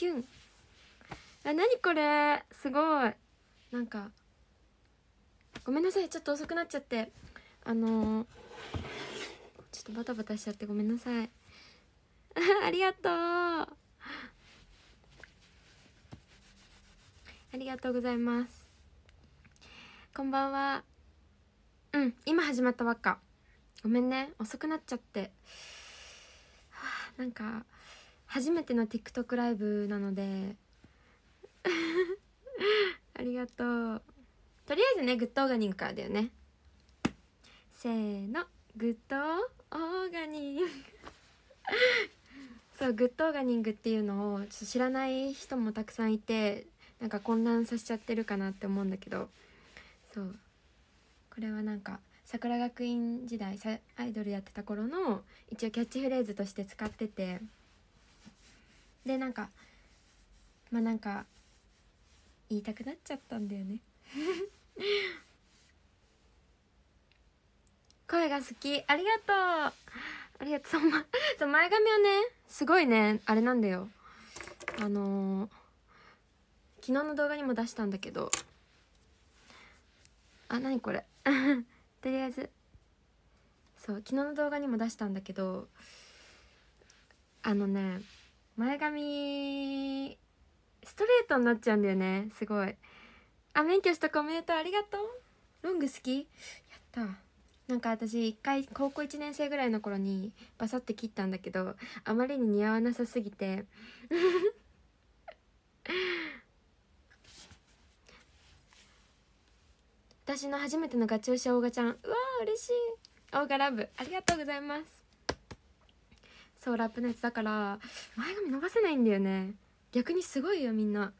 キュンあ何これすごいなんかごめんなさいちょっと遅くなっちゃってあのー、ちょっとバタバタしちゃってごめんなさい ありがとうありがとうございますこんばんはうん今始まったばっかごめんね遅くなっちゃってはあなんか初めての TikTok ライブなので ありがとうとりあえずねグッドオーガニックからだよねせーのグッドオーガニック そうグッドオーガニングっていうのを知らない人もたくさんいてなんか混乱させちゃってるかなって思うんだけどそうこれはなんか桜学院時代アイドルやってた頃の一応キャッチフレーズとして使ってて。でなんかまあなんか言いたくなっちゃったんだよね 声が好きありがとうありがとうそう前髪はねすごいねあれなんだよあのー、昨日の動画にも出したんだけどあ何これ とりあえずそう昨日の動画にも出したんだけどあのね前髪ストレートになっちゃうんだよねすごいあ免許したコメントありがとうロング好きやったなんか私一回高校1年生ぐらいの頃にバサッて切ったんだけどあまりに似合わなさすぎて 私の初めてのガチ推し大ーちゃんうわー嬉しい大ーラブありがとうございますそうラップのやつだから前髪伸ばせないんだよね逆にすごいよみんな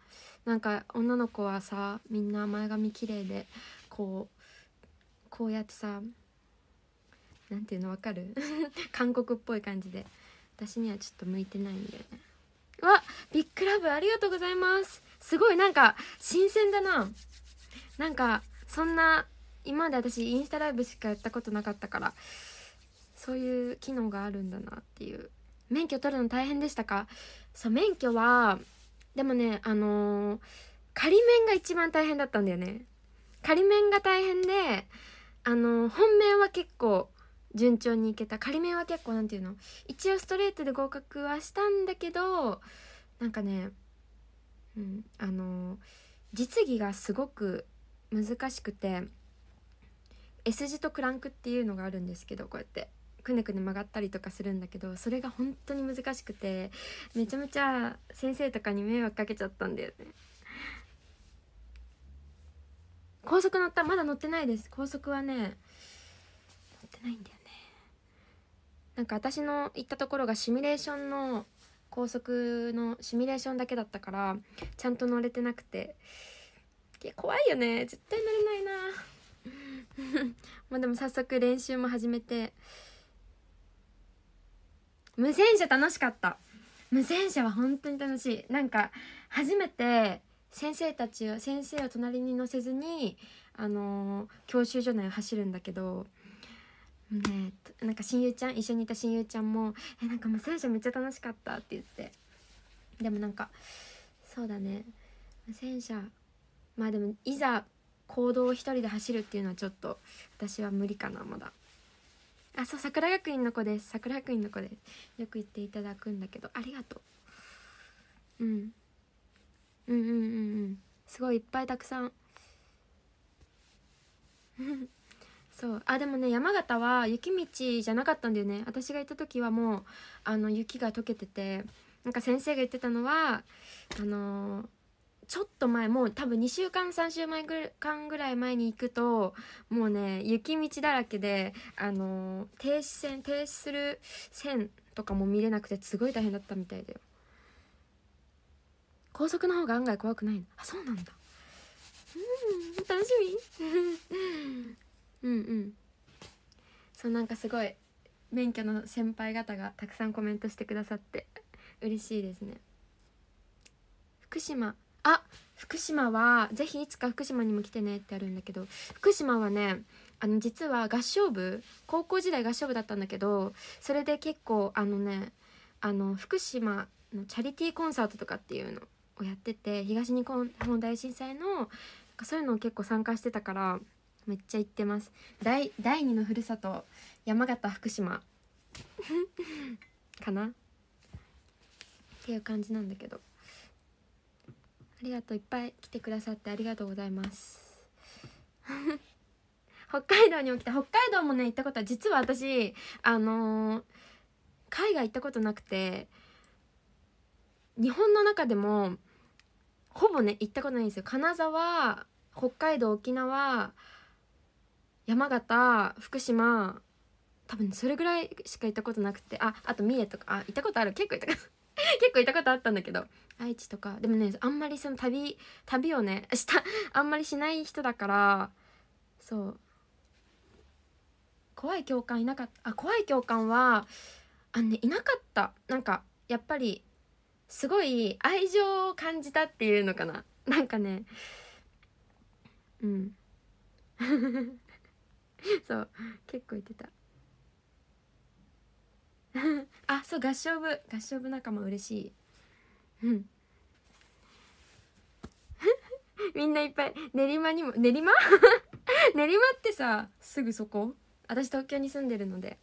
なんか女の子はさみんな前髪綺麗でこうこうやってさなんていうのわかる 韓国っぽい感じで私にはちょっと向いてないんだよねわビッグラブありがとうございますすごいなんか新鮮だななんかそんな今まで私インスタライブしかやったことなかったからそういう機能があるんだなっていう免許取るの大変でしたかそう免許はでもねあのー、仮免が一番大変だったんだよね仮免が大変であのー、本命は結構順調にいけた仮免は結構何て言うの一応ストレートで合格はしたんだけどなんかね、うん、あのー、実技がすごく難しくて S 字とクランクっていうのがあるんですけどこうやってくねくね曲がったりとかするんだけどそれが本当に難しくてめちゃめちゃ先生とかに迷惑かけちゃったんだよね高速乗ったまだ乗ってないです高速はね乗ってないんだよねなんか私の行ったところがシミュレーションの高速のシミュレーションだけだったからちゃんと乗れてなくて怖いよね絶対乗れないな まあでも早速練習も始めて無線車楽しかった無線車は本当に楽しいなんか初めて先生たちを先生を隣に乗せずにあのー、教習所内を走るんだけどねなんか親友ちゃん一緒にいた親友ちゃんも「えなんか無線車めっちゃ楽しかった」って言ってでもなんかそうだね無線車まあでもいざ行動を一人で走るっていうのはちょっと私は無理かなまだあそう桜学院の子です桜学院の子ですよく言っていただくんだけどありがとう、うん、うんうんうんうんすごいいっぱいたくさん そうあでもね山形は雪道じゃなかったんだよね私が行った時はもうあの雪が溶けててなんか先生が言ってたのはあのーちょっと前もう多分2週間3週前ぐ間ぐらい前に行くともうね雪道だらけであのー、停止線停止する線とかも見れなくてすごい大変だったみたいだよ高速の方が案外怖くないのあそうなんだうん楽しみ うんうんそうなんかすごい免許の先輩方がたくさんコメントしてくださって嬉しいですね福島あ福島はぜひいつか福島にも来てねってあるんだけど福島はねあの実は合唱部高校時代合唱部だったんだけどそれで結構あのねあの福島のチャリティーコンサートとかっていうのをやってて東日本大震災のそういうのを結構参加してたからめっちゃ行ってます第第2のふるさと山形福島 かなっていう感じなんだけどありがとういっぱい来てくださってありがとうございます 北海道に起きた北海道もね行ったことは実は私あのー、海外行ったことなくて日本の中でもほぼね行ったことないんですよ金沢北海道沖縄山形福島多分それぐらいしか行ったことなくてああと三重とかあ行ったことある結構行ったこと 結構いたことあったんだけど愛知とかでもねあんまりその旅旅をね したあんまりしない人だからそう怖い教官いなかったあ怖い教官はあのねいなかったなんかやっぱりすごい愛情を感じたっていうのかななんかねうん そう結構言ってた あそう合唱部合唱部仲間嬉しいうん みんないっぱい練馬にも練馬 練馬ってさすぐそこ私東京に住んでるので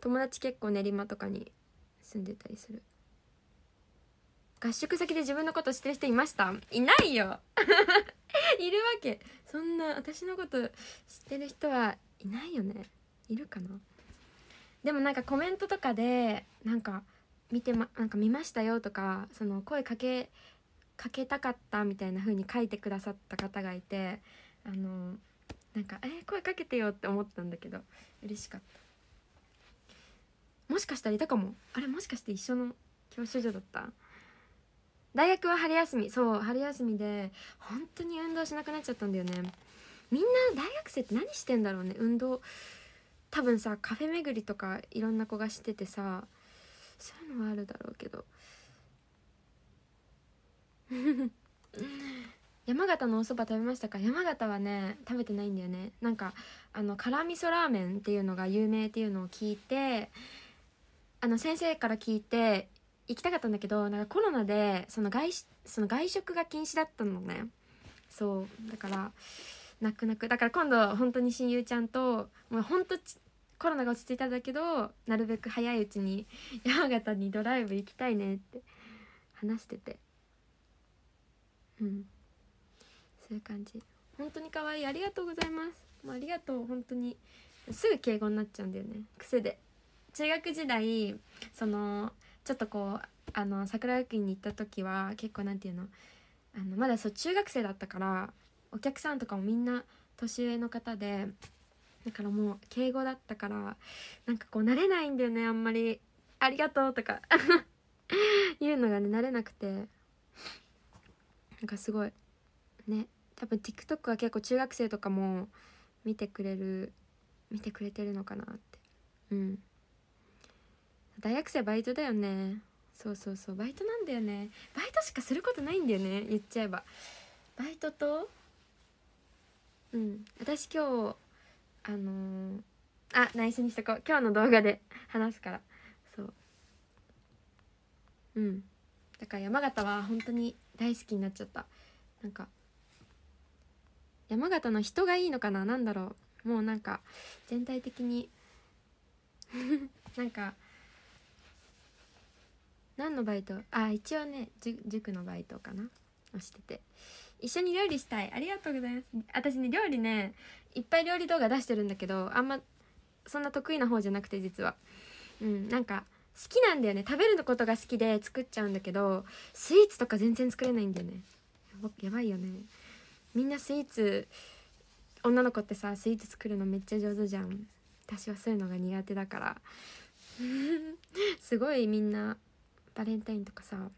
友達結構練馬とかに住んでたりする合宿先で自分のこと知ってる人いましたいないよいるわけそんな私のこと知ってる人はいないよねいるかなでもなんかコメントとかでなんか見て、ま、なんか見ましたよとかその声かけかけたかったみたいな風に書いてくださった方がいてあのなんか「えー、声かけてよ」って思ったんだけど嬉しかったもしかしたらいたかもあれもしかして一緒の教習所だった大学は春休みそう春休みで本当に運動しなくなっちゃったんだよねみんな大学生って何してんだろうね運動多分さカフェ巡りとかいろんな子がしててさそういうのはあるだろうけど 山形のお蕎麦食べましたか山形はね食べてないんだよねなんかあの辛味噌ラーメンっていうのが有名っていうのを聞いてあの先生から聞いて行きたかったんだけどなんかコロナでその外その外食が禁止だったのねそうだから泣く泣くだから今度本当に親友ちゃんともう本当コロナが落ち着いたんだけどなるべく早いうちに山形にドライブ行きたいねって話しててうんそういう感じ本当に可愛いありがとうございますもうありがとう本当にすぐ敬語になっちゃうんだよね癖で中学時代そのちょっとこうあの桜学院に行った時は結構なんていうのあのまだそう中学生だったからお客さんとかもみんな年上の方でだからもう敬語だったからなんかこう慣れないんだよねあんまり「ありがとう」とか 言うのがね慣れなくてなんかすごいね多分 TikTok は結構中学生とかも見てくれる見てくれてるのかなってうん大学生バイトだよねそうそうそうバイトなんだよねバイトしかすることないんだよね言っちゃえばバイトとうん私今日あのー、あ内緒にしとこう今日の動画で話すからそううんだから山形は本当に大好きになっちゃったなんか山形の人がいいのかな何だろうもうなんか全体的に なんか何のバイトあ一応ね塾のバイトかなをしてて一緒に料理したいありがとうございます私ね料理ねいっぱい料理動画出してるんだけどあんまそんな得意な方じゃなくて実はうんなんか好きなんだよね食べることが好きで作っちゃうんだけどスイーツとか全然作れないんだよねやばいよねみんなスイーツ女の子ってさスイーツ作るのめっちゃ上手じゃん私はそういうのが苦手だから すごいみんなバレンタインとかさ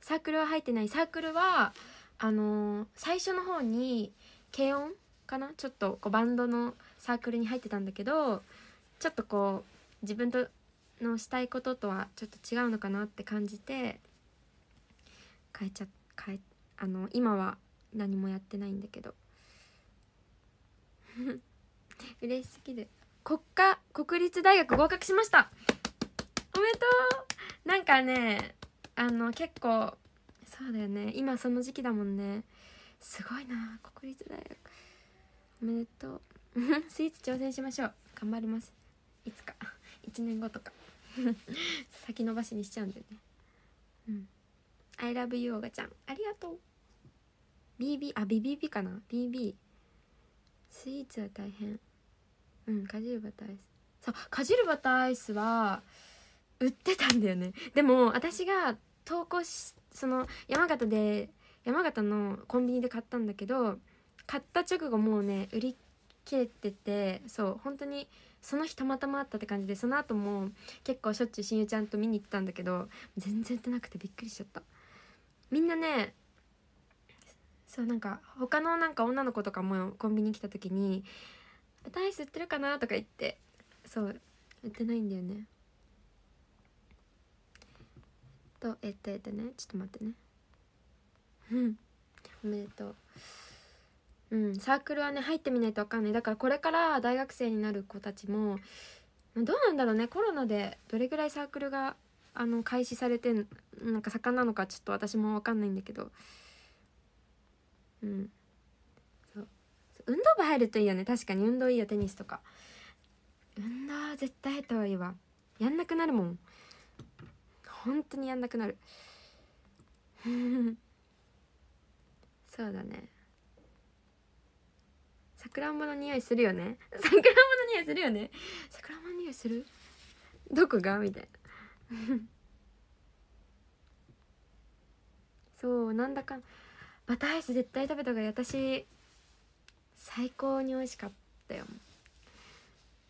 サークルは入ってないサークルはあのー、最初の方に軽音かなちょっとこうバンドのサークルに入ってたんだけどちょっとこう自分とのしたいこととはちょっと違うのかなって感じて変えちゃ変えあの今は何もやってないんだけど 嬉しすぎる国家国立大学合格しましたおめでとうなんかねあの結構そうだよね今その時期だもんねすごいな国立大学おめでとう スイーツ挑戦しましょう頑張りますいつか1 年後とか 先延ばしにしちゃうんだよねうん「I love you おがちゃんありがとう」BB あ BBB かな BB スイーツは大変うんかじるバターアイスそうかじるバターアイスは売ってたんだよねでも私が投稿しその山形で山形のコンビニで買ったんだけど買った直後もうね売り切れててそう本当にその日たまたまあったって感じでその後も結構しょっちゅう親友ちゃんと見に行ったんだけど全然売ってなくてびっくりしちゃったみんなねそうなんか他のなんか女の子とかもコンビニ来た時に「豚イス売ってるかな?」とか言ってそう売ってないんだよねとえっとえっとねちょっと待ってねうんおめでとううんサークルはね入ってみないと分かんないだからこれから大学生になる子たちもどうなんだろうねコロナでどれぐらいサークルがあの開始されてなんか盛んなのかちょっと私も分かんないんだけどうんそう運動部入るといいよね確かに運動いいよテニスとか運動絶対入った方がいいわやんなくなるもん本当にやんなくなる そうだねさくらんぼの匂いするよねさくらんぼの匂いするよねさくらんぼの匂いするどこがみたいな そうなんだかんバターアイス絶対食べた方が私最高に美味しかったよ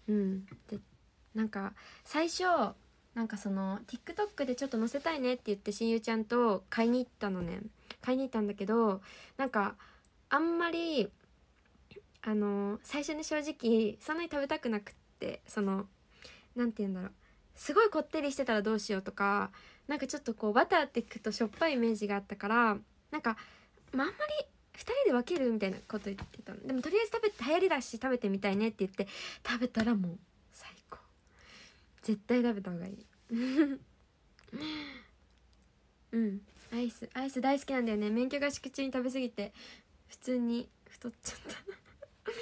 うんでなんか最初なんかその TikTok でちょっと載せたいねって言って親友ちゃんと買いに行ったのね買いに行ったんだけどなんかあんまりあの最初に正直そんなに食べたくなくってその何て言うんだろうすごいこってりしてたらどうしようとかなんかちょっとこうバターって聞くとしょっぱいイメージがあったからなんか、まあ、あんまり2人で分けるみたいなこと言ってたのでもとりあえず食べて流行りだし食べてみたいねって言って食べたらもう絶対食べた方がいい うんアイスアイス大好きなんだよね免許合宿中に食べ過ぎて普通に太っちゃった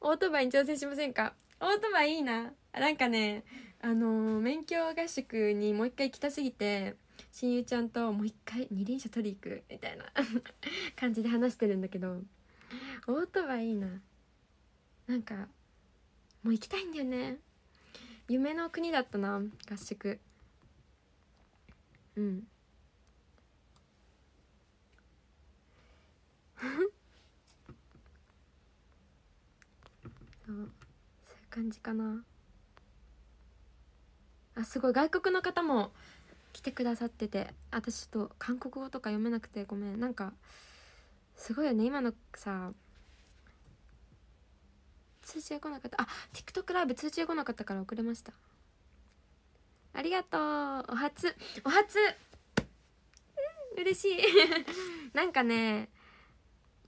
オートバイに挑戦しませんかオートバイいいななんかねあのー、免許合宿にもう一回来たすぎて親友ちゃんともう一回二輪車取り行くみたいな 感じで話してるんだけどオートバイいいななんかもう行きたいんだよね夢の国だったな合宿うん そうそういう感じかなあすごい外国の方も来てくださってて私ちょっと韓国語とか読めなくてごめんなんかすごいよね今のさ通知が来なかったあ TikTok ライブ通知が来なかったから遅れましたありがとうお初お初うん嬉しい なんかね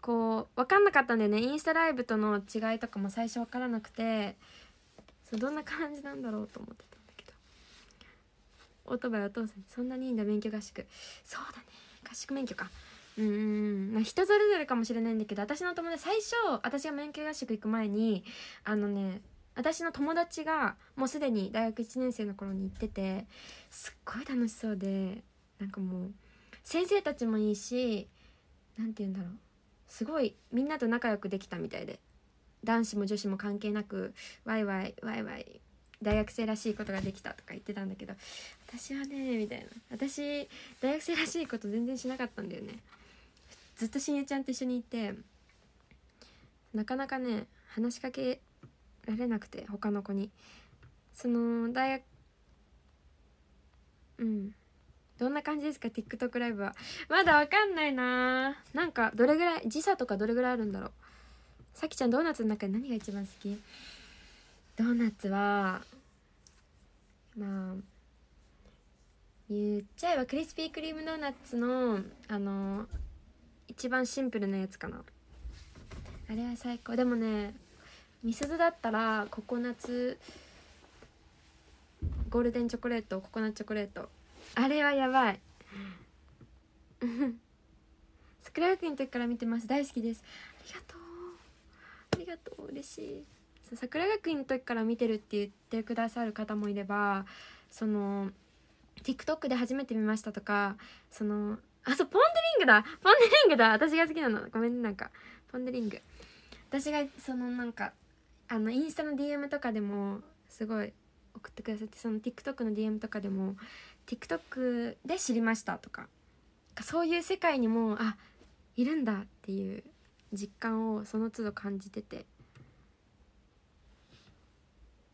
こう分かんなかったんだよねインスタライブとの違いとかも最初分からなくてそうどんな感じなんだろうと思ってたんだけどオートバイお父さんそんなにいいんだ免許合宿そうだね合宿免許かうんまあ、人それぞれかもしれないんだけど私の友達最初私が免許合宿行く前にあのね私の友達がもうすでに大学1年生の頃に行っててすっごい楽しそうでなんかもう先生たちもいいし何て言うんだろうすごいみんなと仲良くできたみたいで男子も女子も関係なくワイワイワイワイ大学生らしいことができたとか言ってたんだけど私はねみたいな私大学生らしいこと全然しなかったんだよねずっとしんえちゃんと一緒にいてなかなかね話しかけられなくて他の子にその大学うんどんな感じですか TikTok ライブはまだわかんないななんかどれぐらい時差とかどれぐらいあるんだろうさきちゃんドーナツの中で何が一番好きドーナツはまあ言っちゃえばクリスピークリームドーナツのあの一番シンプルなやつかなあれは最高でもねみすずだったらココナッツゴールデンチョコレートココナッツチョコレートあれはやばい 桜学園の時から見てます大好きですありがとうありがとう嬉しい桜学院の時から見てるって言ってくださる方もいればその TikTok で初めて見ましたとかそのあそうポン・デ・リングだポンデリングだ私が好きなのごめんなんかポンデリング私がそのなんかあのインスタの DM とかでもすごい送ってくださってその TikTok の DM とかでも TikTok で知りましたとかそういう世界にもあいるんだっていう実感をその都度感じてて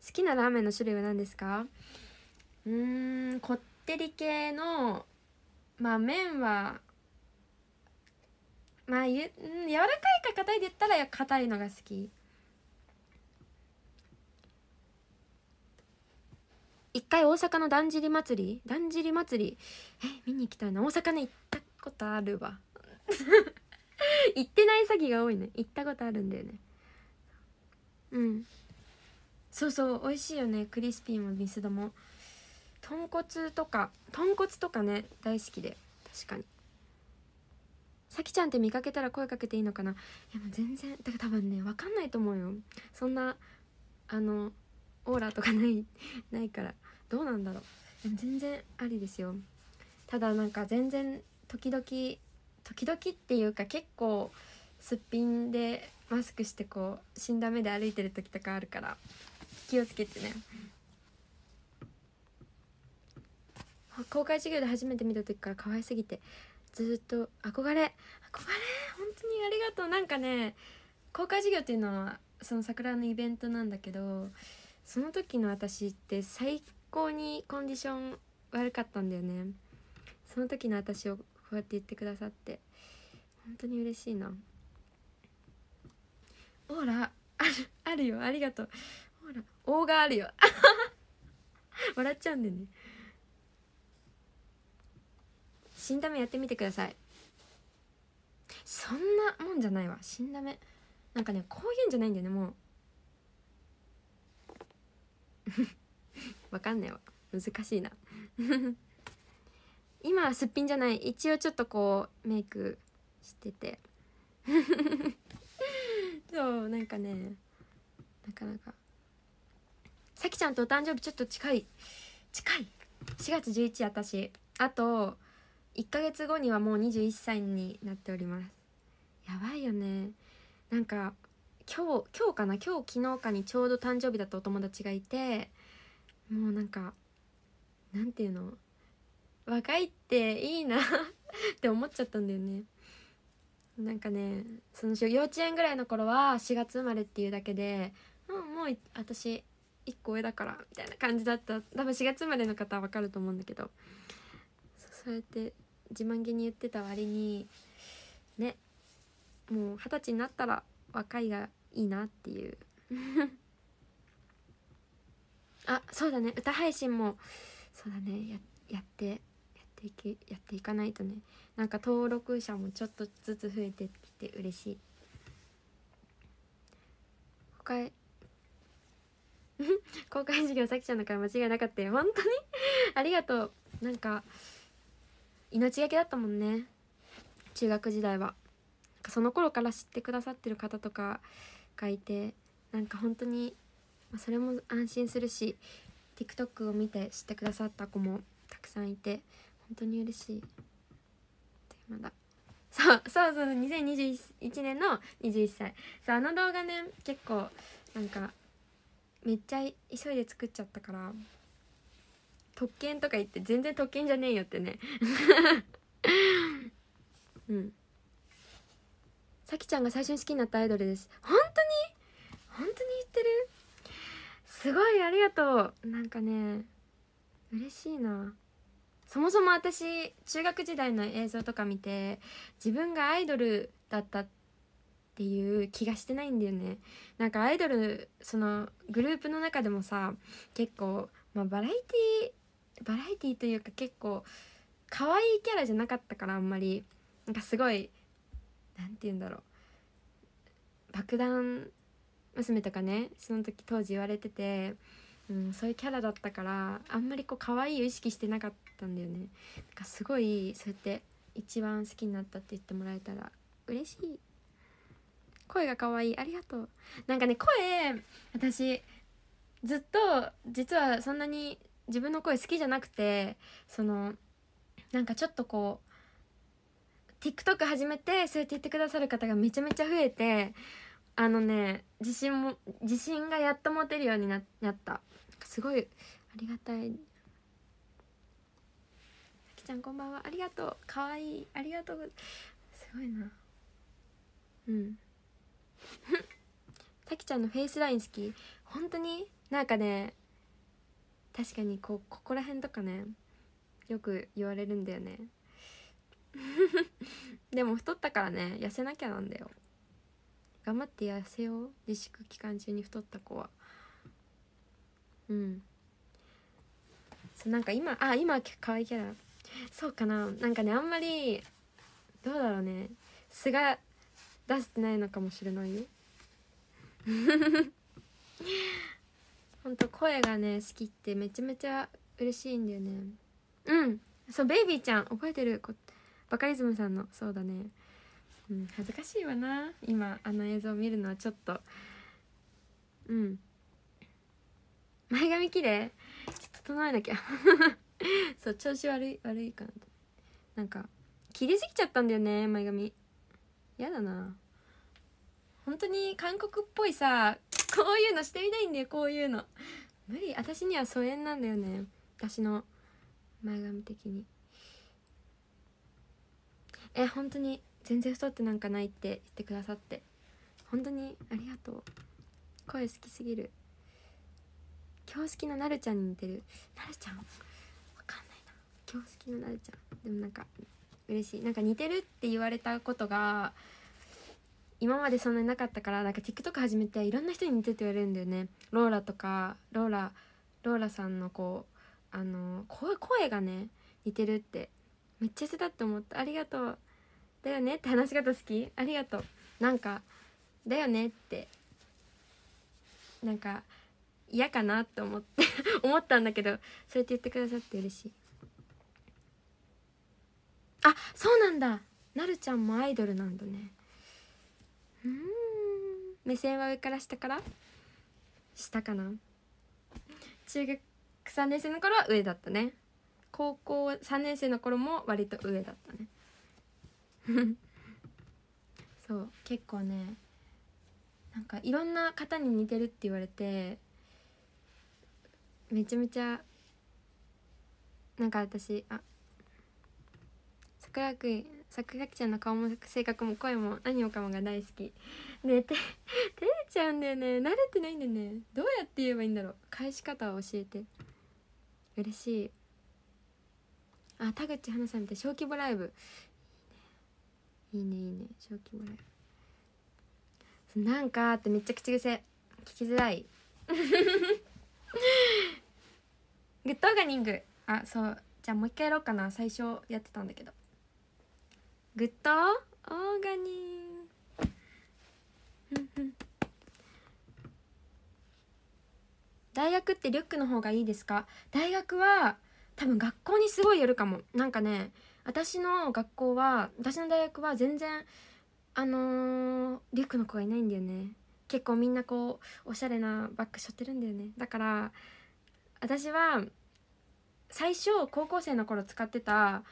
好きなラーメンの種類は何ですかうーんこってり系のまあ麺はまあゆ、柔らかいか硬いで言ったら硬いのが好き一回大阪のだんじり祭りだんじり祭りえ見に行きたいな大阪ね行ったことあるわ 行ってない詐欺が多いね行ったことあるんだよねうんそうそう美味しいよねクリスピーもミスドも豚骨とか豚骨とかね大好きで確かにさきちゃんって見かけたら声かけていいのかないやもう全然だから多分ね分かんないと思うよそんなあのオーラとかない ないからどうなんだろうでも全然ありですよただなんか全然時々時々っていうか結構すっぴんでマスクしてこう死んだ目で歩いてる時とかあるから気をつけてね公開授業で初めて見た時から可愛すぎてずっと憧れ憧れ本当にありがとうなんかね公開授業っていうのはその桜のイベントなんだけどその時の私って最高にコンディション悪かったんだよねその時の私をこうやって言ってくださって本当に嬉しいなオーラあるあるよありがとうオーラオーガあるよ笑っちゃうんだよね新ダメやってみてくださいそんなもんじゃないわ新ダメなんかねこういうんじゃないんだよねもう わかんないわ難しいな 今はすっぴんじゃない一応ちょっとこうメイクしてて そうなんかねなかなかさきちゃんとお誕生日ちょっと近い近い4月11私あと1ヶ月後にはもう21歳になっておりますやばいよねなんか今日今日かな今日昨日かにちょうど誕生日だったお友達がいてもうなんかなんていうの若いっていいな って思っちゃったんだよねなんかねその幼稚園ぐらいの頃は4月生まれっていうだけで、うもう私1個上だからみたいな感じだった多分4月生まれの方は分かると思うんだけどそうやって自慢げに言ってた割にねもう二十歳になったら若いがいいなっていう あそうだね歌配信もそうだねややってやっていけやっていかないとねなんか登録者もちょっとずつ増えてきて嬉しい他 公開授業さきちゃんの会間違いなかったよ本当に ありがとうなんか命がけだったもんね中学時代はその頃から知ってくださってる方とかがいてなんか本当にそれも安心するし TikTok を見て知ってくださった子もたくさんいて本当に嬉しいまだそうそうそう2021年の21歳そうあの動画ね結構なんかめっちゃ急いで作っちゃったから特権とか言って全然特権じゃねえよってね うんさきちゃんが最初に好きになったアイドルです本当に本当に言ってるすごいありがとうなんかね嬉しいなそもそも私中学時代の映像とか見て自分がアイドルだったっていう気がしてないんだよねなんかアイドルそのグループの中でもさ結構、まあ、バラエティバラエティーというか結構可愛いキャラじゃなかったからあんまりなんかすごい何て言うんだろう爆弾娘とかねその時当時言われてて、うん、そういうキャラだったからあんまりこう可愛いを意識してなかったんだよねなんかすごいそうやって一番好きになったって言ってもらえたら嬉しい声が可愛いありがとうなんかね声私ずっと実はそんなに自分の声好きじゃなくてそのなんかちょっとこう TikTok 始めてそうやって言ってくださる方がめちゃめちゃ増えてあのね自信も自信がやっと持てるようになったすごいありがたいさきちゃんこんばんはありがとうかわいいありがとうすごいなうん さきちゃんのフェイスライン好き本当になんかね確かにこうここら辺とかねよく言われるんだよね でも太ったからね痩せなきゃなんだよ頑張って痩せよう自粛期間中に太った子はうんそうなんか今あ今可愛いキャラそうかななんかねあんまりどうだろうね素が出してないのかもしれないよほんと声がね好きってめちゃめちゃ嬉しいんだよねうんそうベイビーちゃん覚えてるバカリズムさんのそうだねうん恥ずかしいわな今あの映像見るのはちょっとうん前髪綺麗整えなきゃ そう調子悪い悪いかなとなんか切りすぎちゃったんだよね前髪嫌だな本当に韓国っぽいさそういうのしてみたいんだよこういうの無理私には疎遠なんだよね私の前髪的にえ本当に全然太ってなんかないって言ってくださって本当にありがとう声好きすぎる今式のなるちゃんに似てるなるちゃんわかんないな今式のななるちゃんでもなんか嬉しいなんか似てるって言われたことが今までそんなになかったからなんか TikTok 始めていろんな人に似てって言われるんだよねローラとかローラローラさんのこうあの声声がね似てるってめっちゃしてたって思ったありがとうだよねって話し方好きありがとうなんかだよねってなんか嫌かなって思って 思ったんだけどそうやって言ってくださって嬉しいあそうなんだなるちゃんもアイドルなんだねうん目線は上から下から下かな中学3年生の頃は上だったね高校3年生の頃も割と上だったね そう結構ねなんかいろんな方に似てるって言われてめちゃめちゃなんか私あ桜井作画ちゃんの顔も性格も声も何もかもが大好きでて 照れちゃうんだよね慣れてないんだよねどうやって言えばいいんだろう返し方を教えて嬉しいあ田口花さんみたい小規模ライブいいねいいね小規模ライブなんかってめっちゃ口癖聞きづらい グッドオーガニングあそうじゃあもう一回やろうかな最初やってたんだけどグッドオーガニー大学ってリュックの方がいいですか大学は多分学校にすごいよるかもなんかね私の学校は私の大学は全然あのー、リュックの子いないんだよね結構みんなこうおしゃれなバッグ背負ってるんだよねだから私は最初高校生の頃使ってた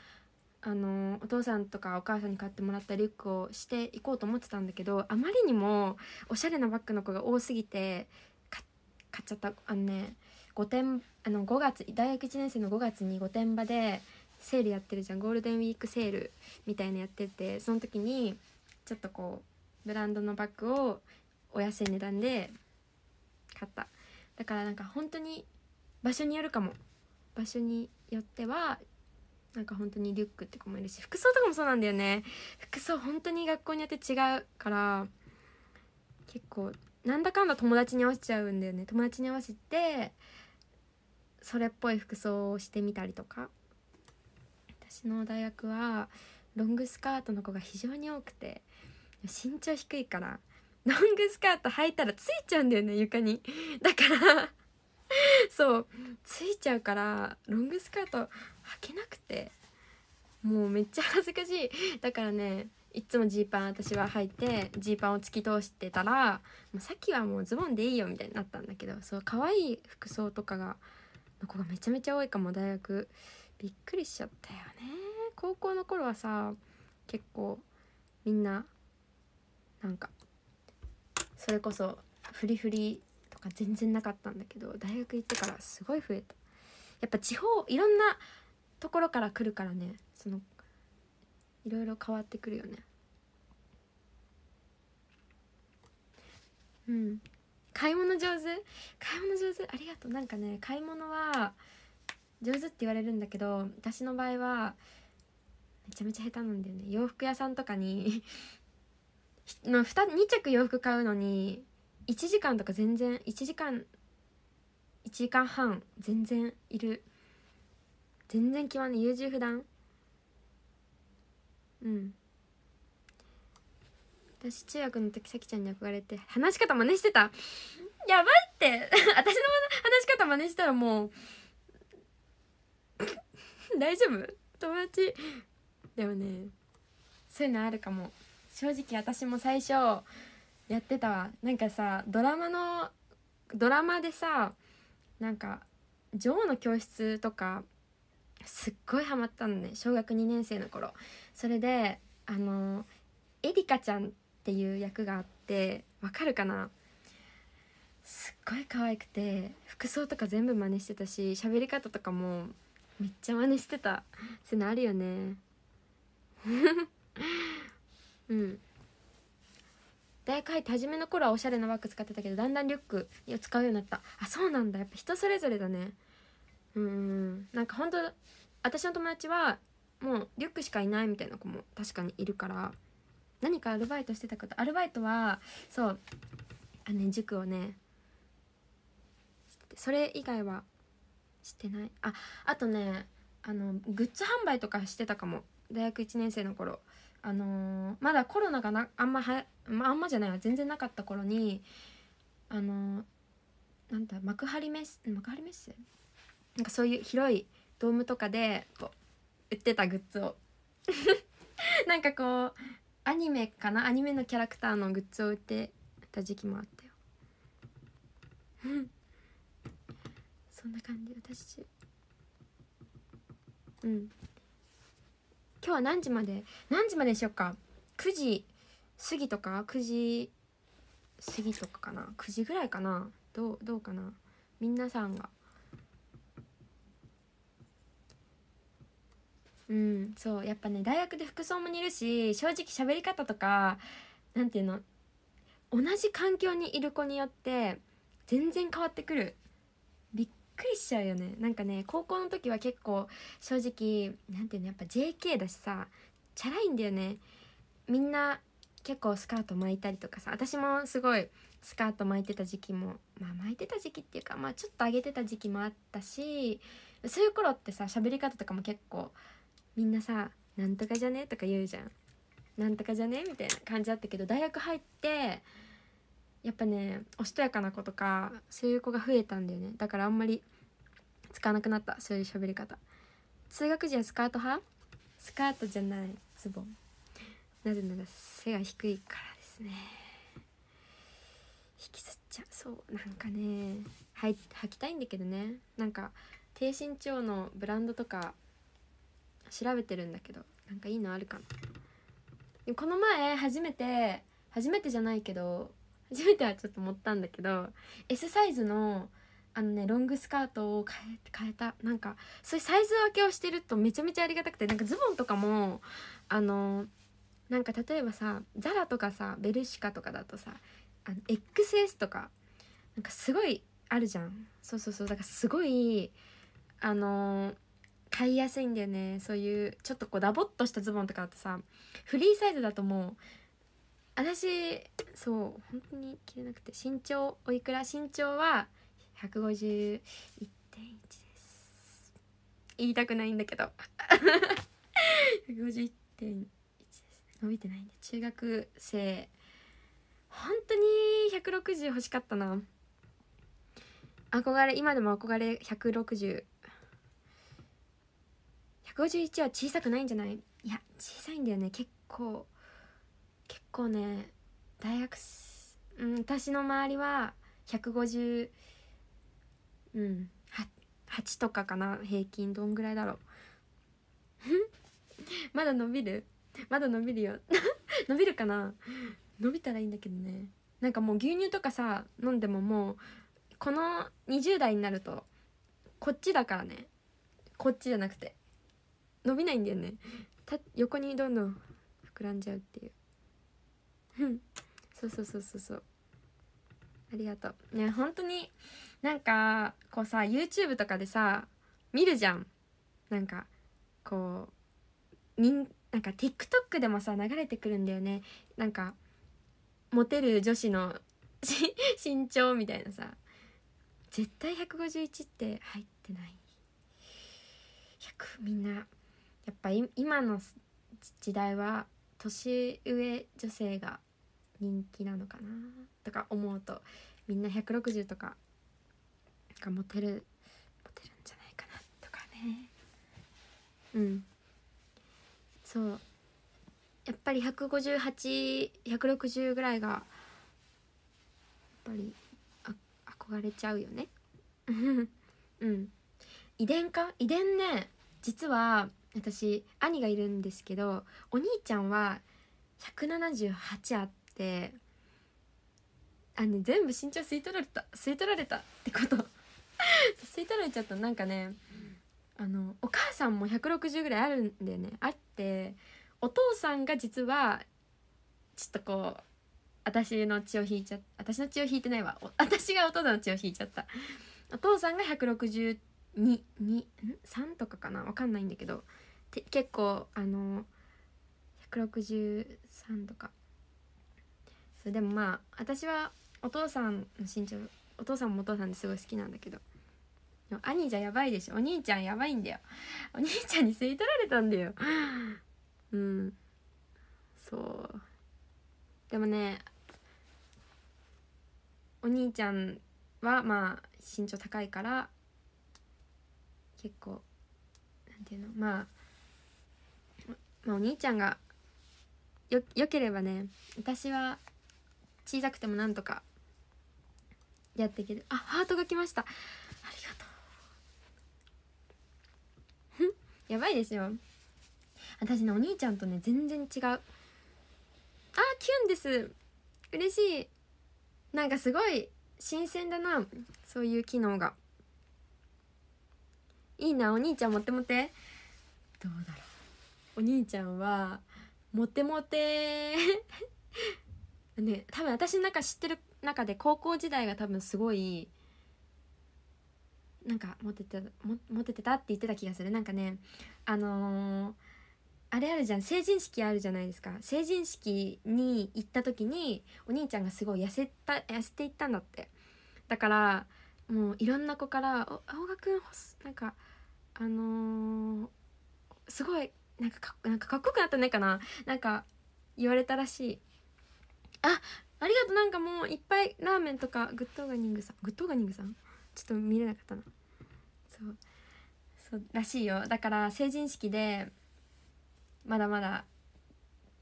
あのお父さんとかお母さんに買ってもらったリュックをしていこうと思ってたんだけどあまりにもおしゃれなバッグの子が多すぎて買っちゃったあのね5点あの5月大学1年生の5月に御殿場でセールやってるじゃんゴールデンウィークセールみたいなやっててその時にちょっとこうブランドのバッグをお安い値段で買っただからなんか本当に場所によるかも場所によってはなんか本当にリュックって子もいるし服装とかもそうなんだよね服装本当に学校によって違うから結構なんだかんだ友達に合わせちゃうんだよね友達に合わせてそれっぽい服装をしてみたりとか私の大学はロングスカートの子が非常に多くて身長低いからロングスカート履いたらついちゃうんだよね床にだからそうついちゃうからロングスカート履けなくてもうめっちゃ恥ずかしいだからねいつもジーパン私は履いてジーパンを突き通してたらもうさっきはもうズボンでいいよみたいになったんだけどそう可愛い服装とかがの子がめちゃめちゃ多いかも大学びっくりしちゃったよね高校の頃はさ結構みんななんかそれこそフリフリとか全然なかったんだけど大学行ってからすごい増えたやっぱ地方いろんなところから来るからねそのいろいろ変わってくるよねうん買い物上手買い物上手ありがとうなんかね買い物は上手って言われるんだけど私の場合はめちゃめちゃ下手なんだよね洋服屋さんとかに の 2, 2着洋服買うのに1時間とか全然1時間1時間半全然いる全然決まんない優柔不断うん私中学の時さきちゃんに憧れて話し方真似してたやばいって 私の話し方真似したらもう 大丈夫友達でもねそういうのあるかも正直私も最初やってたわなんかさドラマのドラマでさなんか「女王の教室」とかすっごいハマったのね小学2年生の頃それであのエリカちゃんっていう役があってわかるかなすっごい可愛くて服装とか全部真似してたし喋り方とかもめっちゃ真似してたそういうのあるよね うん大学入って初めの頃はおしゃれなバッグ使ってたけどだんだんリュックを使うようになったあそうなんだやっぱ人それぞれだねうんなんか本当私の友達はもうリュックしかいないみたいな子も確かにいるから何かアルバイトしてたことアルバイトはそうあね塾をねそれ以外はしてないああとねあのグッズ販売とかしてたかも大学1年生の頃あのー、まだコロナがなあんまはまあんまじゃないわ全然なかった頃にあのー、なんだ幕張メッセ幕張メッセなんかそういう広いドームとかでこう売ってたグッズを なんかこうアニメかなアニメのキャラクターのグッズを売ってた時期もあったよ そんな感じ私うん今日は何時まで何時までしようか9時過ぎとか9時過ぎとかかな9時ぐらいかなどうどうかな皆さんがうんそうやっぱね大学で服装も似るし正直喋り方とか何て言うの同じ環境にいる子によって全然変わってくるびっくりしちゃうよねなんかね高校の時は結構正直何て言うのやっぱ JK だしさチャラいんだよねみんな結構スカート巻いたりとかさ私もすごいスカート巻いてた時期もまあ巻いてた時期っていうかまあちょっと上げてた時期もあったしそういう頃ってさ喋り方とかも結構みんなさ「なんとかじゃね?」とか言うじゃん。なんとかじゃねみたいな感じだったけど大学入ってやっぱねおしとやかな子とかそういう子が増えたんだよねだからあんまり使わなくなったそういう喋り方通学時はスカート派スカートじゃないズボンなぜなら背が低いからですね引きずっちゃそうなんかねはい履きたいんだけどねなんか低身長のブランドとか調べてるんだけどなんかいいのあるかなこの前初めて初めてじゃないけど初めてはちょっと持ったんだけど S サイズのあのねロングスカートを変え変えたなんかそういうサイズ分けをしてるとめちゃめちゃありがたくてなんかズボンとかもあのなんか例えばさザラとかさベルシカとかだとさあの XS とかなんかすごいあるじゃんそうそうそうだからすごいあのー、買いやすいんだよねそういうちょっとこうダボっとしたズボンとかだとさフリーサイズだともう私そう本当に着れなくて身長おいくら身長は151.1です言いたくないんだけど151.1 です伸びてないんで中学生本当に160欲しかったな憧れ今でも憧れ160 151は小さくないんじゃないいや小さいんだよね結構結構ね大学うん私の周りは150うん8とかかな平均どんぐらいだろう まだ伸びるまだ伸びるよ 伸びるかな伸びたらいいんだけどねなんかもう牛乳とかさ飲んでももうこの20代になるとこっちだからねこっちじゃなくて伸びないんだよねた横にどんどん膨らんじゃうっていううんそうそうそうそうそうありがとうね本当になんかこうさ YouTube とかでさ見るじゃんなんかこうにんなんか TikTok でもさ流れてくるんだよねなんかモテる女子の 身長みたいなさ絶対151って入ってない100みんなやっぱ今の時代は年上女性が人気なのかなとか思うとみんな160とかがモテるモテるんじゃないかなとかねうんそうやっぱり158160ぐらいがやっぱりあ憧れちゃうよね うん遺伝か遺伝ね実は私兄がいるんですけどお兄ちゃんは178あってあの全部身長吸い取られた吸い取られたってこと 吸い取られちゃったなんかねあのお母さんも160ぐらいあるんだよねあってお父さんが実はちょっとこう私の血を引いちゃっ私の血を引いてないわ 私がお父さんの血を引いちゃったお父さんが1623とかかな分かんないんだけど結構あの163とかそでもまあ私はお父さんの身長お父さんもお父さんですごい好きなんだけど兄じゃやばいでしょお兄ちゃんやばいんだよお兄ちゃんに吸い取られたんだようんそうでもねお兄ちゃんはまあ身長高いから結構なんていうのまあまあ、お兄ちゃんがよよければね私は小さくてもなんとかやっていけるあハートが来ましたありがとうやばいですよ私ねお兄ちゃんとね全然違うあーキュンです嬉しいなんかすごい新鮮だなそういう機能がいいなお兄ちゃん持って持ってどうだろうお兄ちゃんはモテモテ ね多分私なんか知ってる中で高校時代が多分すごいなんかモテてモテてたって言ってた気がするなんかねあのー、あれあるじゃん成人式あるじゃないですか成人式に行った時にお兄ちゃんがすごい痩せた痩せていったんだってだからもういろんな子から「お青学なんかあのー、すごいなんかかなんかかっこよくなったんないかななんか言われたらしいあありがとうなんかもういっぱいラーメンとかグッドオーガニングさんグッドオーガニングさんちょっと見れなかったなそうそうらしいよだから成人式でまだまだ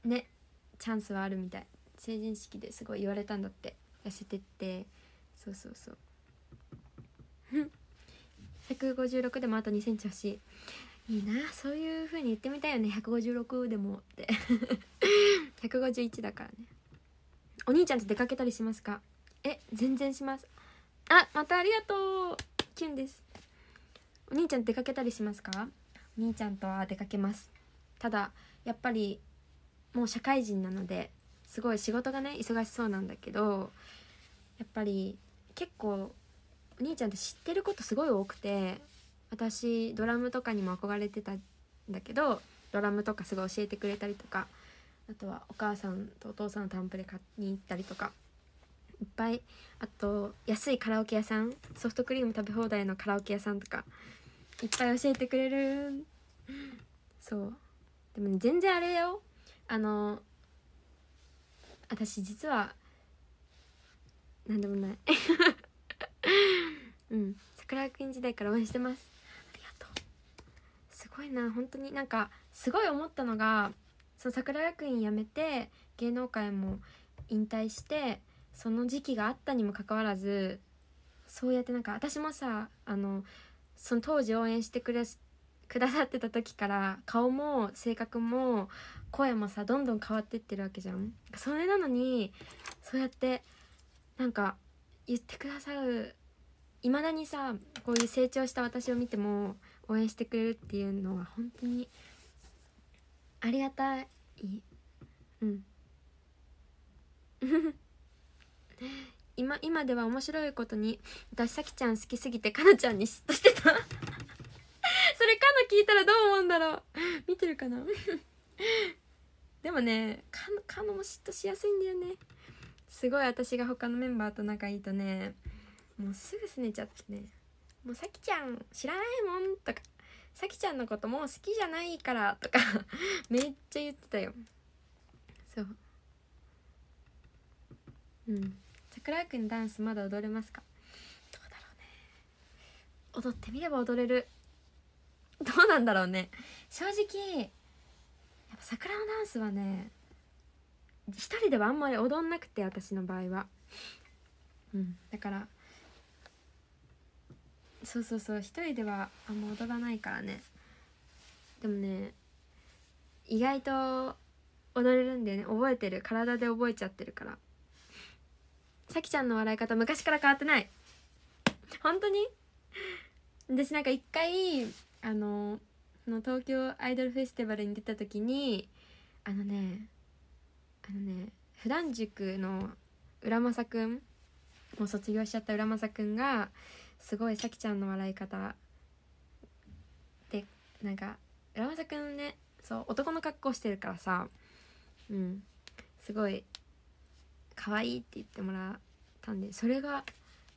ねチャンスはあるみたい成人式ですごい言われたんだって痩せてってそうそうそう156でもあと2センチ欲しいいいなそういう風に言ってみたいよね156でもって151 だからねお兄ちゃんと出かけたりしますかえ全然しますあまたありがとうキュンですお兄ちゃん出かけたりしますかお兄ちゃんとは出かけますただやっぱりもう社会人なのですごい仕事がね忙しそうなんだけどやっぱり結構お兄ちゃんって知ってることすごい多くて私ドラムとかにも憧れてたんだけどドラムとかすごい教えてくれたりとかあとはお母さんとお父さんのタンプレ買いに行ったりとかいっぱいあと安いカラオケ屋さんソフトクリーム食べ放題のカラオケ屋さんとかいっぱい教えてくれるそうでもね全然あれよあの私実は何でもない うん桜学院時代から応援してますごいな本当になんかすごい思ったのがその桜学院辞めて芸能界も引退してその時期があったにもかかわらずそうやってなんか私もさあのその当時応援してくれくださってた時から顔も性格も声もさどんどん変わってってるわけじゃん。それなのにそうやってなんか言ってくださるいまだにさこういう成長した私を見ても応援してくれるっていうのは本当にありがたいうん今今では面白いことに私さきちゃん好きすぎてかなちゃんに嫉妬してた それかな聞いたらどう思うんだろう見てるかなでもねかのかのも嫉妬しやすいんだよねすごい私が他のメンバーと仲いいとねもうすぐ拗ねちゃってね「もうさきちゃん知らないもん」とか「さきちゃんのこともう好きじゃないから」とか めっちゃ言ってたよそううん桜君くんダンスまだ踊れますかどうだろうね踊ってみれば踊れるどうなんだろうね正直やっぱ桜のダンスはね一人ではあんまり踊んなくて私の場合はうんだからそうそうそう一人ではあんま踊らないからねでもね意外と踊れるんだよね覚えてる体で覚えちゃってるからさきちゃんの笑い方昔から変わってない本当に私なんか一回あのの東京アイドルフェスティバルに出た時にあのねあのね普段塾の浦正くんもう卒業しちゃった浦正くんがすごい咲ちゃんの笑い方でなんか浦マくんねそう男の格好してるからさうんすごい可愛いって言ってもらったんでそれが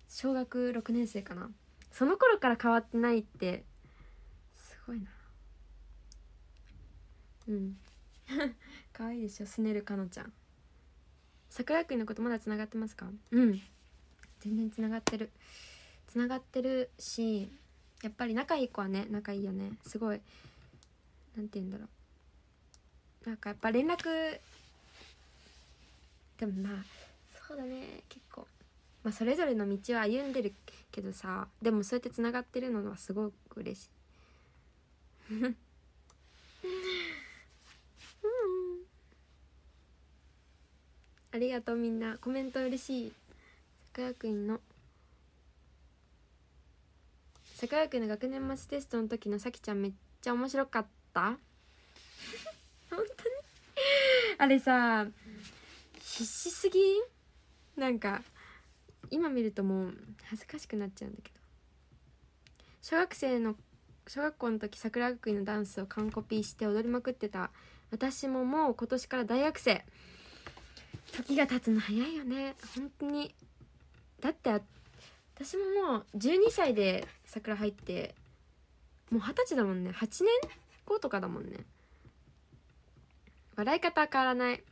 小学6年生かなその頃から変わってないってすごいなうん 可愛いでしょすねるかのちゃん桜井くんのことまだつながってますかうん全然つながってるつながってるしやっぱり仲いい子はね仲いいよねすごい何て言うんだろうなんかやっぱ連絡でもまあそうだね結構まあそれぞれの道は歩んでるけどさでもそうやってつながってるのはすごく嬉しい うんありがとうみんなコメント嬉しい桜学院の社会学の学年末テストの時のさきちゃんめっちゃ面白かった本当にあれさ必死すぎなんか今見るともう恥ずかしくなっちゃうんだけど小学生の小学校の時桜学院のダンスを完コピーして踊りまくってた私ももう今年から大学生時が経つの早いよね本当にだって私ももう12歳で桜入ってもう二十歳だもんね8年後とかだもんね笑い方変わらない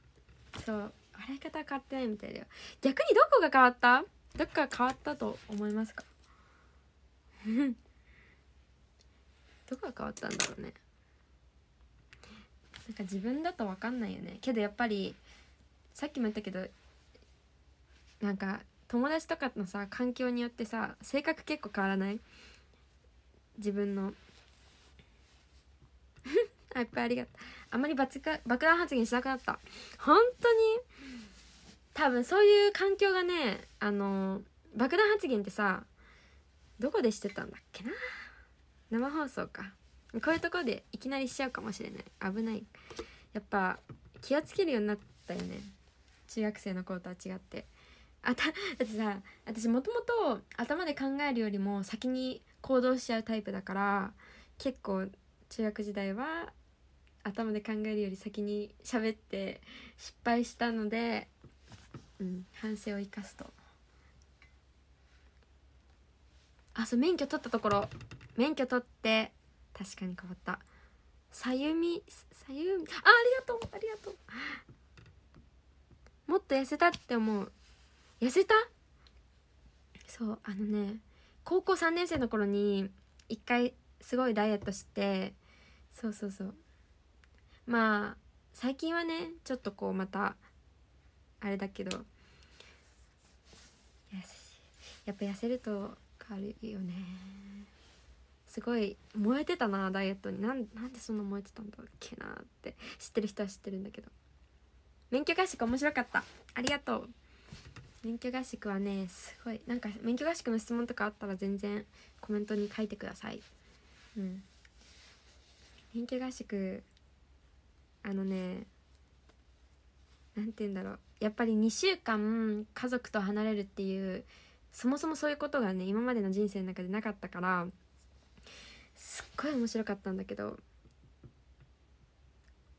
そう笑い方変わってないみたいだよ逆にどこが変わったどこが変わったと思いますか どこが変わったんだろうねなんか自分だと分かんないよねけどやっぱりさっきも言ったけどなんか友達とかのさ環境によってさ性格結構変わらない自分の あいっぱいありがとうあんまり爆弾発言しなくなった本当に多分そういう環境がねあの爆弾発言ってさどこでしてたんだっけな生放送かこういうとこでいきなりしちゃうかもしれない危ないやっぱ気をつけるようになったよね中学生の頃とは違ってあた だってさ私もともと頭で考えるよりも先に行動しちゃうタイプだから結構中学時代は頭で考えるより先に喋って失敗したので、うん、反省を生かすとあそう免許取ったところ免許取って確かに変わったさゆみさゆみあありがとうありがとうもっと痩せたって思う痩せたそうあのね高校3年生の頃に一回すごいダイエットしてそうそうそうまあ最近はねちょっとこうまたあれだけどやっぱ痩せると変わるよねすごい燃えてたなダイエットになんなんでそんな燃えてたんだっけなって知ってる人は知ってるんだけど免許合宿面白かったありがとう免許合宿はねすごいなんか免許合宿の質問とかあったら全然コメントに書いてくださいうん免許合宿あのね何て言うんだろうやっぱり2週間家族と離れるっていうそもそもそういうことがね今までの人生の中でなかったからすっごい面白かったんだけど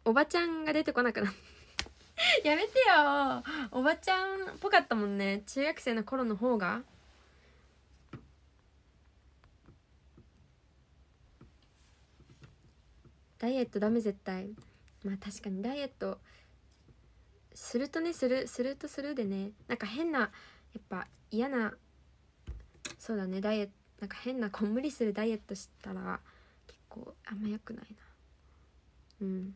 おばちゃんが出てこなくなってやめてよおばちゃんっぽかったもんね中学生の頃の方がダイエットダメ絶対まあ確かにダイエットするとねするするとするでねなんか変なやっぱ嫌なそうだねダイエットなんか変なこんむりするダイエットしたら結構あんま良くないなうん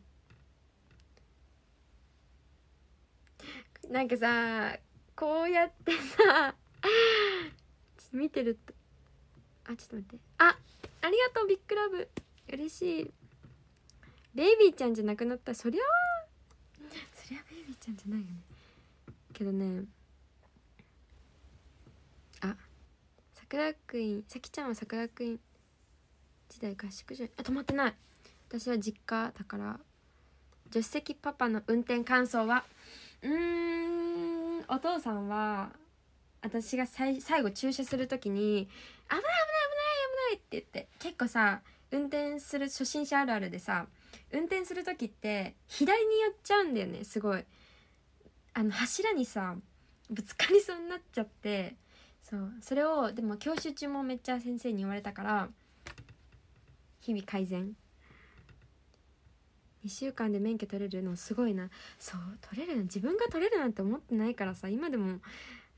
なんかさこうやってさ見てるとあちょっと待ってあありがとうビッグラブ嬉しいベイビーちゃんじゃなくなったそりゃそりゃベイビーちゃんじゃないよねけどねあ桜クイーンさきちゃんは桜クイーン時代合宿所あ止まってない私は実家だから助手席パパの運転感想はうんお父さんは私が最後注射する時に「危ない危ない危ない危ない」って言って結構さ運転する初心者あるあるでさ運転する時って左に寄っちゃうんだよねすごいあの柱にさぶつかりそうになっちゃってそうそれをでも教習中もめっちゃ先生に言われたから日々改善2週間で免許取れるのすごいなそう取れる自分が取れるなんて思ってないからさ今でも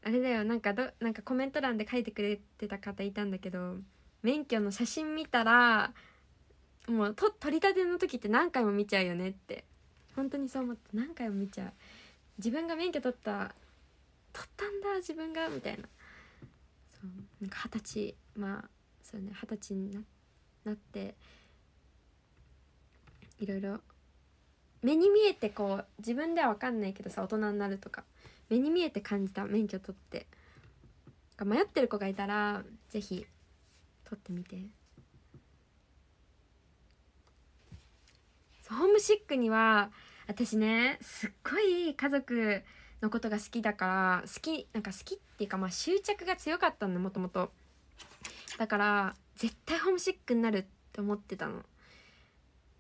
あれだよなんかどなんかコメント欄で書いてくれてた方いたんだけど免許の写真見たらもうと取り立ての時って何回も見ちゃうよねって本当にそう思って何回も見ちゃう自分が免許取った取ったんだ自分がみたいなそうか二十歳まあそうね二十歳になっていろいろ目に見えてこう自分では分かんないけどさ大人になるとか目に見えて感じた免許取って迷ってる子がいたら是非取ってみてホームシックには私ねすっごい家族のことが好きだから好きなんか好きっていうかまあ執着が強かったのもともとだから絶対ホームシックになるって思ってたの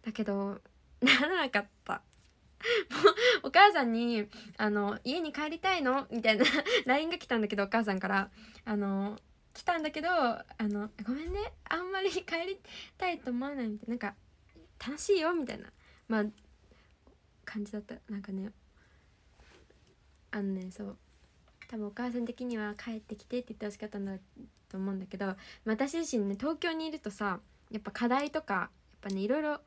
だけど ならなかった。お母さんにあの「家に帰りたいの?」みたいな LINE が来たんだけどお母さんからあの来たんだけどあの「ごめんねあんまり帰りたいと思わない」みたいななんか「楽しいよ」みたいなまあ感じだったなんかねあのねそう多分お母さん的には帰ってきてって言ってほしかったんだと思うんだけど私自身ね東京にいるとさやっぱ課題とかやっぱねいろいろ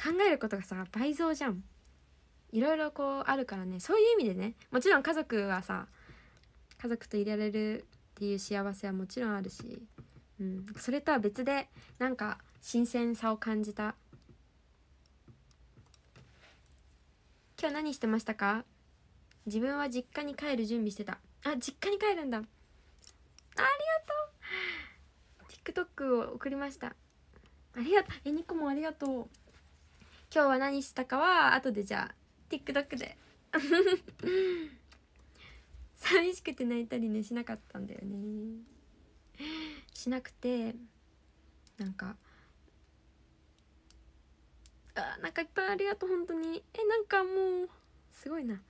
考えることがさ倍増じゃんいろいろこうあるからねそういう意味でねもちろん家族はさ家族といられるっていう幸せはもちろんあるし、うん、それとは別でなんか新鮮さを感じた今日何してましたか自分は実家に帰る準備してたあ実家に帰るんだありがとう TikTok を送りましたありがとうえニコもありがとう今日は何したかは後でじゃあ TikTok で 寂しくて泣いたりねしなかったんだよねしなくてなんかあなんかいっぱいありがとう本当にえなんかもうすごいな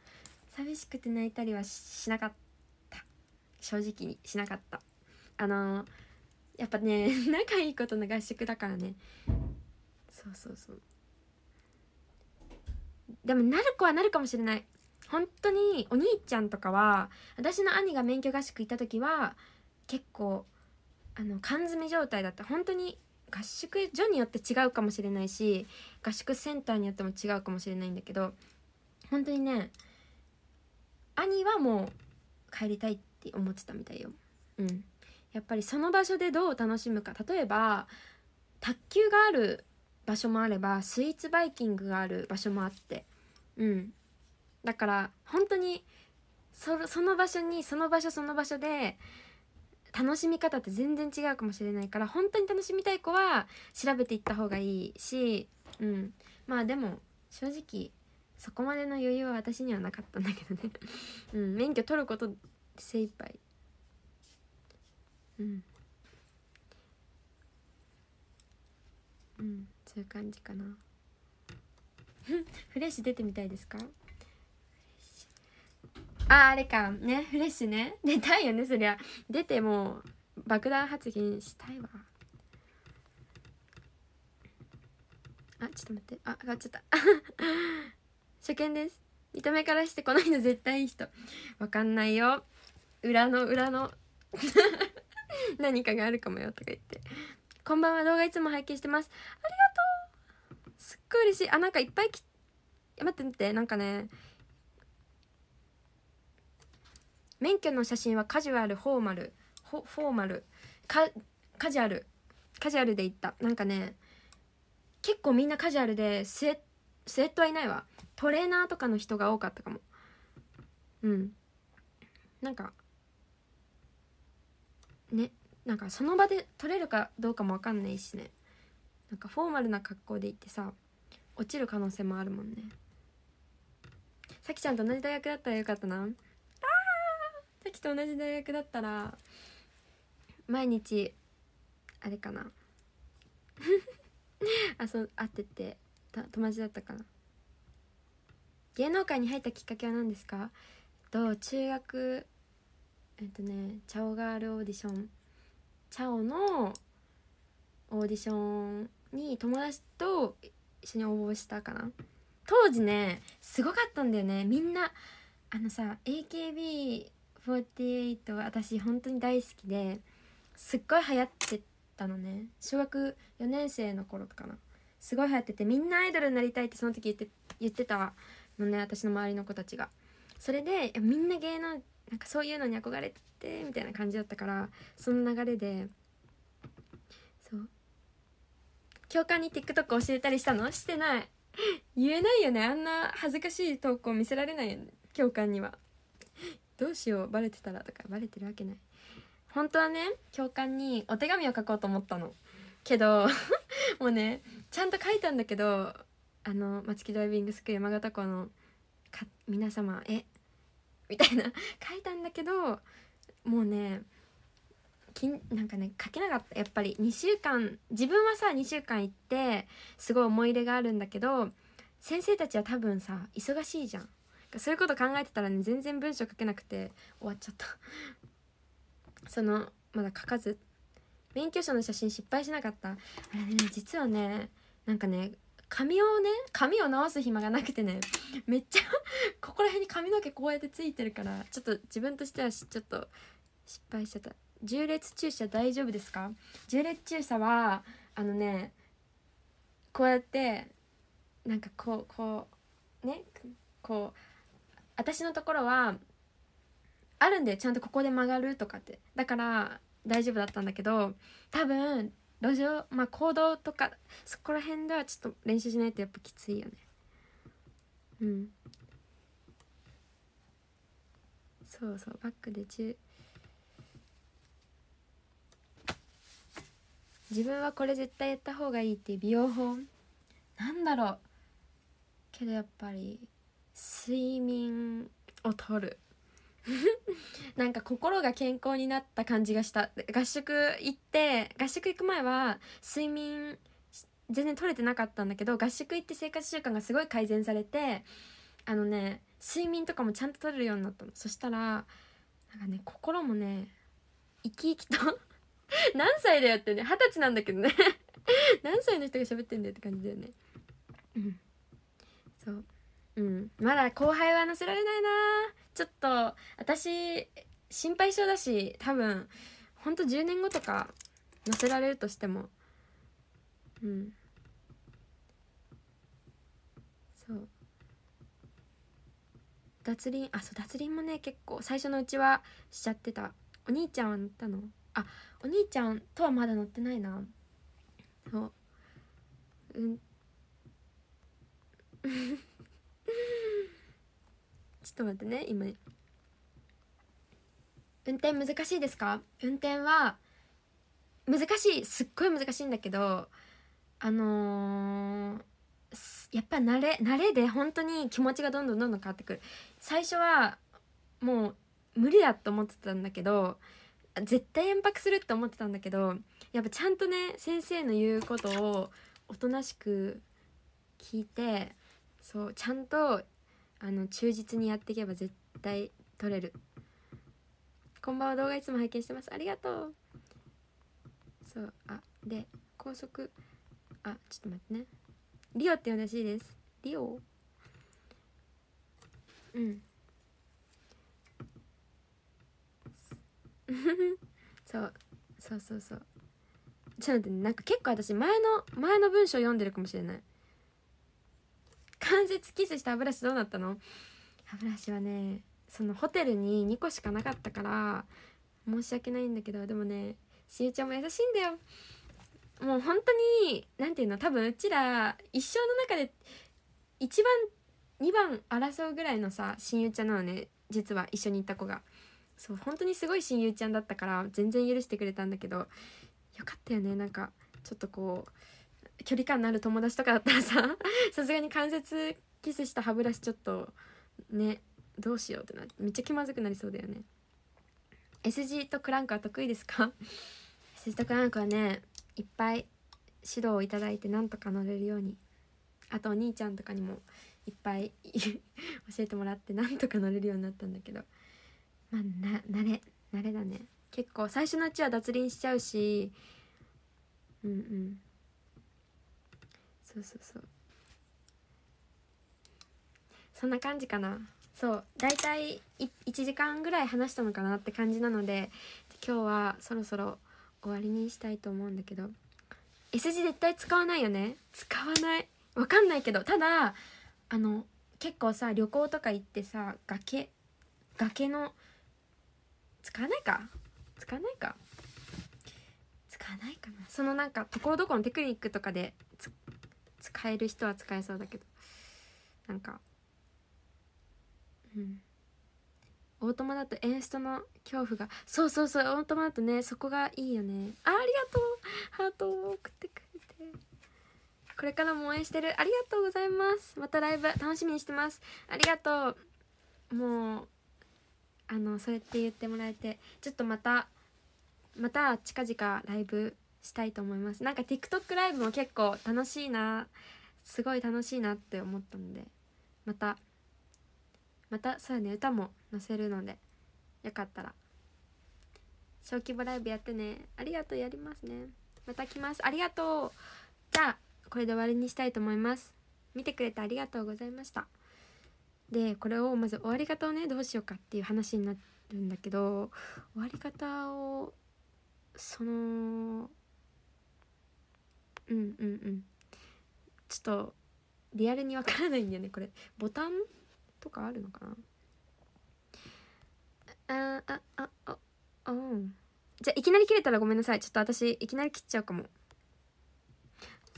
寂しくて泣いたりはししなかった正直にしなかったあのやっぱね 仲いいことの合宿だからねそうそうそうでもなる子はなるかもしれない本当にお兄ちゃんとかは私の兄が免許合宿行った時は結構あの缶詰状態だった本当に合宿所によって違うかもしれないし合宿センターによっても違うかもしれないんだけど本当にね兄はもう帰りたいって思ってたみたいよ。うん、やっぱりその場所でどう楽しむか例えば卓球がある場所もあればスイーツバイキングがある場所もあってうんだから本当にそその場所にその場所その場所で楽しみ方って全然違うかもしれないから本当に楽しみたい子は調べていった方がいいし、うん、まあでも正直そこまでの余裕は私にはなかったんだけどね うん、免許取ること精一杯うん、うん、そういう感じかな。フレッシュ出てみたいですかああれかねフレッシュね出たいよねそりゃ出ても爆弾発言したいわあちょっと待ってあ上がっちゃった 初見です見た目からしてこの人絶対いい人わかんないよ裏の裏の 何かがあるかもよとか言ってこんばんは動画いつも拝見してますありがとうすっごい嬉しいあなんかいっぱいき待って待ってなんかね免許の写真はカジュアルフォーマルフォーマルカカジュアルカジュアルで行ったなんかね結構みんなカジュアルでスエスットはいないわトレーナーとかの人が多かったかもうんなんかねなんかその場で撮れるかどうかも分かんないしねなんかフォーマルな格好で行ってさ落ちる可能性もあるもんねさきちゃんと同じ大学だったらよかったなあさきと同じ大学だったら毎日あれかなあそう会ってて友達だったかな芸能界に入ったきっかけは何ですかと中学えっとねチャオガールオーディションチャオのオーディションに友達と一緒に応募したかな当時ねすごかったんだよねみんなあのさ AKB48 私本当に大好きですっごい流行ってたのね小学4年生の頃かなすごい流行っててみんなアイドルになりたいってその時言って言ってたのね私の周りの子たちがそれでみんな芸能なんかそういうのに憧れてみたいな感じだったからその流れで教官に TikTok 教えたりしたのしてない 言えないよねあんな恥ずかしい投稿見せられないよね教官にはどうしようバレてたらとかバレてるわけない本当はね教官にお手紙を書こうと思ったのけど もうねちゃんと書いたんだけどあの松木ドライビングスクール山形校の皆様えみたいな書いたんだけどもうねきんなんかね書けなかったやっぱり2週間自分はさ2週間行ってすごい思い入れがあるんだけど先生たちは多分さ忙しいじゃんそういうこと考えてたらね全然文章書けなくて終わっちゃったそのまだ書かず免許証の写真失敗しなかったあれね実はねなんかね髪をね髪を直す暇がなくてねめっちゃここら辺に髪の毛こうやってついてるからちょっと自分としてはちょっと失敗しちゃった縦列注射大丈夫ですか縦列注射はあのねこうやってなんかこうこうねこう私のところはあるんでちゃんとここで曲がるとかってだから大丈夫だったんだけど多分路上まあ行動とかそこら辺ではちょっと練習しないとやっぱきついよねうんそうそうバックで中自分はこれ絶対やった方がいいっていう美容法なんだろうけどやっぱり睡眠をとる なんか心が健康になった感じがした合宿行って合宿行く前は睡眠全然取れてなかったんだけど合宿行って生活習慣がすごい改善されてあのね睡眠とかもちゃんと取れるようになったのそしたらなんかね心もね生き生きと 何歳だよってね二十歳なんだけどね 何歳の人が喋ってんだよって感じだよねうんそううんまだ後輩は乗せられないなちょっと私心配性だし多分ほんと10年後とか乗せられるとしてもうんそう脱輪あそう脱輪もね結構最初のうちはしちゃってたお兄ちゃんは乗ったのあお兄ちゃんとはまだ乗ってないなそううん ちょっと待ってね今運転難しいですか運転は難しいすっごい難しいんだけどあのー、やっぱ慣れ慣れで本当に気持ちがどんどんどんどん変わってくる最初はもう無理だと思ってたんだけど絶対延泊するって思ってたんだけどやっぱちゃんとね先生の言うことをおとなしく聞いてそうちゃんとあの忠実にやっていけば絶対取れるこんばんは動画いつも拝見してますありがとうそうあで高速あちょっと待ってねリオって呼んでほしいですリオうん そうそうそうそうちょっと待って、ね、なんか結構私前の前の文章読んでるかもしれない関節キスした歯ブラシどうなったの歯ブラシはねそのホテルに2個しかなかったから申し訳ないんだけどでもねしえちゃんも優しいんだよもう本当に何て言うの多分うちら一生の中で1番2番争うぐらいのさ親友ちゃんなのね実は一緒に行った子がそう本当にすごい親友ちゃんだったから全然許してくれたんだけどよかったよねなんかちょっとこう距離感のある友達とかだったらさ さすがに関節キスした歯ブラシちょっとねどうしようってなめっちゃ気まずくなりそうだよね S 字とクランクは得意ですか S 字とクランクはねいっぱい指導をいただいてなんとか乗れるようにあとお兄ちゃんとかにもいっぱい 教えてもらってなんとか乗れるようになったんだけどまあな慣れ慣れだね結構最初のうちは脱輪しちゃうしうんうんそうそうそうそんな感じかなそう大体1時間ぐらい話したのかなって感じなので今日はそろそろ終わりにしたいと思うんだけど S 字絶対使わないよね使わないわかんないけどただあの結構さ旅行とか行ってさ崖崖の使わないか使わないか使わないかなそのなんかところどころのテクニックとかで使える人は使えそうだけどなんかうんオートマだとエンストの恐怖がそうそうそうオートマだとねそこがいいよねあありがとうハートを送ってくれてこれからも応援してるありがとうございますまたライブ楽しみにしてますありがとうもうあのそうやって言ってもらえてちょっとまたまた近々ライブしたいと思いますなんか TikTok ライブも結構楽しいなすごい楽しいなって思ったのでまたまたそうやね歌も載せるのでよかったら小規模ライブやってねありがとうやりますねまた来ますありがとうじゃあこれで終わりにしたいと思います見てくれてありがとうございましたでこれをまず終わり方をねどうしようかっていう話になるんだけど終わり方をそのうんうんうんちょっとリアルにわからないんだよねこれボタンとかあるのかなあああああじゃいきなり切れたらごめんなさいちょっと私いきなり切っちゃうかも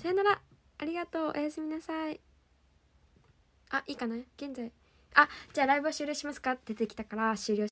さよならありがとうおやすみなさいあいいかな現在あじゃあライブは終了しますかって出てきたから終了